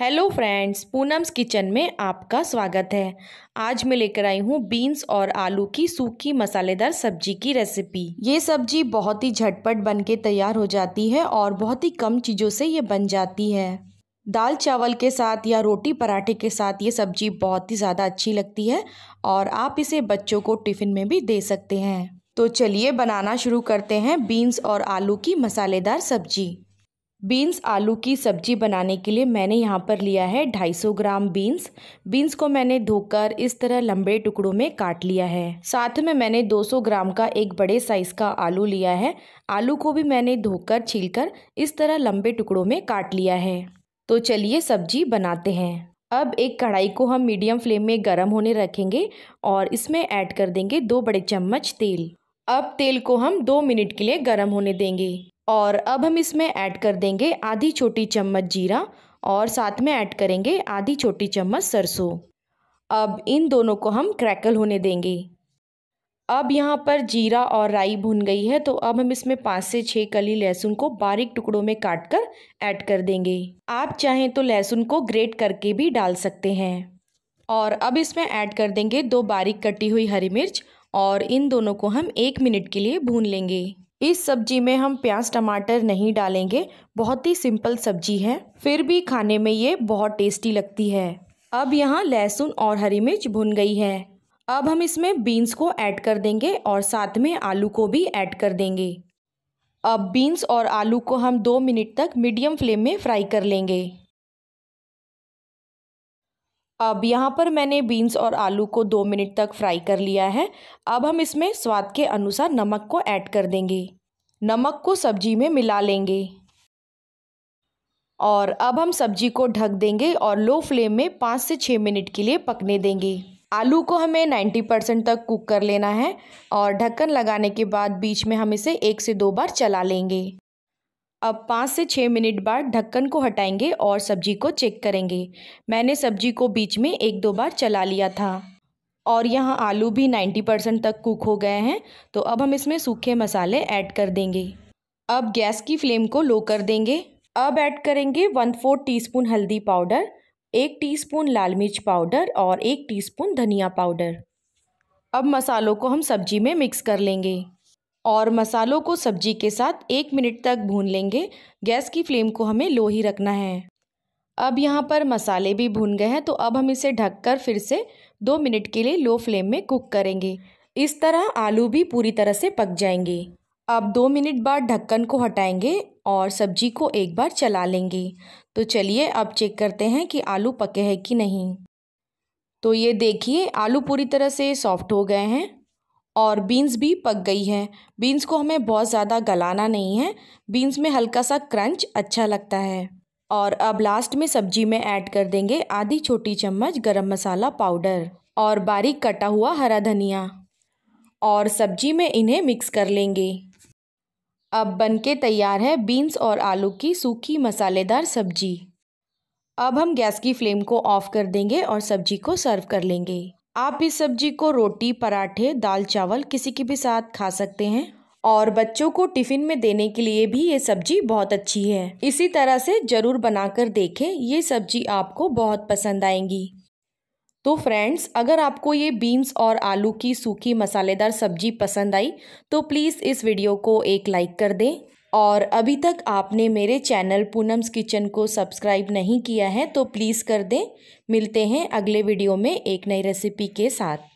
hello friends Poonam's kitchen में आपका स्वागत है आज मैं लेकर आई हूँ बीन्स और आलू की सूखी मसालेदार सब्जी की रेसिपी ये सब्जी बहुत ही झटपट बन के तैयार हो जाती है और बहुत ही कम चीज़ों से ये बन जाती है दाल चावल के साथ या रोटी पराठे के साथ ये सब्जी बहुत ही ज़्यादा अच्छी लगती है और आप इसे बच्चों को टिफ़िन में भी दे सकते हैं तो चलिए बनाना शुरू करते हैं बीन्स और आलू की मसालेदार सब्जी बीन्स आलू की सब्जी बनाने के लिए मैंने यहाँ पर लिया है 250 ग्राम बीन्स बीन्स को मैंने धोकर इस तरह लंबे टुकड़ों में काट लिया है साथ में मैंने 200 ग्राम का एक बड़े साइज़ का आलू लिया है आलू को भी मैंने धोकर छीलकर इस तरह लंबे टुकड़ों में काट लिया है तो चलिए सब्जी बनाते हैं अब एक कढ़ाई को हम मीडियम फ्लेम में गर्म होने रखेंगे और इसमें ऐड कर देंगे दो बड़े चम्मच तेल अब तेल को हम दो मिनट के लिए गर्म होने देंगे और अब हम इसमें ऐड कर देंगे आधी छोटी चम्मच जीरा और साथ में ऐड करेंगे आधी छोटी चम्मच सरसों अब इन दोनों को हम क्रैकल होने देंगे अब यहाँ पर जीरा और राई भुन गई है तो अब हम इसमें पाँच से छः कली लहसुन को बारीक टुकड़ों में काट कर ऐड कर देंगे आप चाहें तो लहसुन को ग्रेट करके भी डाल सकते हैं और अब इसमें ऐड कर देंगे दो बारीक कटी हुई हरी मिर्च और इन दोनों को हम एक मिनट के लिए भून लेंगे इस सब्जी में हम प्याज टमाटर नहीं डालेंगे बहुत ही सिंपल सब्जी है फिर भी खाने में ये बहुत टेस्टी लगती है अब यहाँ लहसुन और हरी मिर्च भुन गई है अब हम इसमें बीन्स को ऐड कर देंगे और साथ में आलू को भी ऐड कर देंगे अब बीन्स और आलू को हम दो मिनट तक मीडियम फ्लेम में फ्राई कर लेंगे अब यहाँ पर मैंने बीन्स और आलू को दो मिनट तक फ्राई कर लिया है अब हम इसमें स्वाद के अनुसार नमक को ऐड कर देंगे नमक को सब्जी में मिला लेंगे और अब हम सब्जी को ढक देंगे और लो फ्लेम में पाँच से छः मिनट के लिए पकने देंगे आलू को हमें नाइन्टी परसेंट तक कुक कर लेना है और ढक्कन लगाने के बाद बीच में हम इसे एक से दो बार चला लेंगे अब पाँच से छः मिनट बाद ढक्कन को हटाएंगे और सब्जी को चेक करेंगे मैंने सब्जी को बीच में एक दो बार चला लिया था और यहाँ आलू भी नाइन्टी परसेंट तक कुक हो गए हैं तो अब हम इसमें सूखे मसाले ऐड कर देंगे अब गैस की फ्लेम को लो कर देंगे अब ऐड करेंगे वन फोर्थ टीस्पून हल्दी पाउडर एक टीस्पून लाल मिर्च पाउडर और एक टीस्पून धनिया पाउडर अब मसालों को हम सब्जी में मिक्स कर लेंगे और मसालों को सब्जी के साथ एक मिनट तक भून लेंगे गैस की फ्लेम को हमें लो ही रखना है अब यहाँ पर मसाले भी भून गए हैं तो अब हम इसे ढककर फिर से दो मिनट के लिए लो फ्लेम में कुक करेंगे इस तरह आलू भी पूरी तरह से पक जाएंगे अब दो मिनट बाद ढक्कन को हटाएंगे और सब्जी को एक बार चला लेंगे तो चलिए अब चेक करते हैं कि आलू पके हैं कि नहीं तो ये देखिए आलू पूरी तरह से सॉफ्ट हो गए हैं और बीन्स भी पक गई हैं बीन्स को हमें बहुत ज़्यादा गलाना नहीं है बीन्स में हल्का सा क्रंच अच्छा लगता है और अब लास्ट में सब्जी में ऐड कर देंगे आधी छोटी चम्मच गरम मसाला पाउडर और बारीक कटा हुआ हरा धनिया और सब्जी में इन्हें मिक्स कर लेंगे अब बनके तैयार है बीन्स और आलू की सूखी मसालेदार सब्जी अब हम गैस की फ्लेम को ऑफ़ कर देंगे और सब्जी को सर्व कर लेंगे आप इस सब्जी को रोटी पराठे दाल चावल किसी के भी साथ खा सकते हैं और बच्चों को टिफिन में देने के लिए भी ये सब्जी बहुत अच्छी है इसी तरह से ज़रूर बनाकर देखें ये सब्जी आपको बहुत पसंद आएंगी तो फ्रेंड्स अगर आपको ये बीन्स और आलू की सूखी मसालेदार सब्जी पसंद आई तो प्लीज़ इस वीडियो को एक लाइक कर दें और अभी तक आपने मेरे चैनल पूनम्स किचन को सब्सक्राइब नहीं किया है तो प्लीज़ कर दें मिलते हैं अगले वीडियो में एक नई रेसिपी के साथ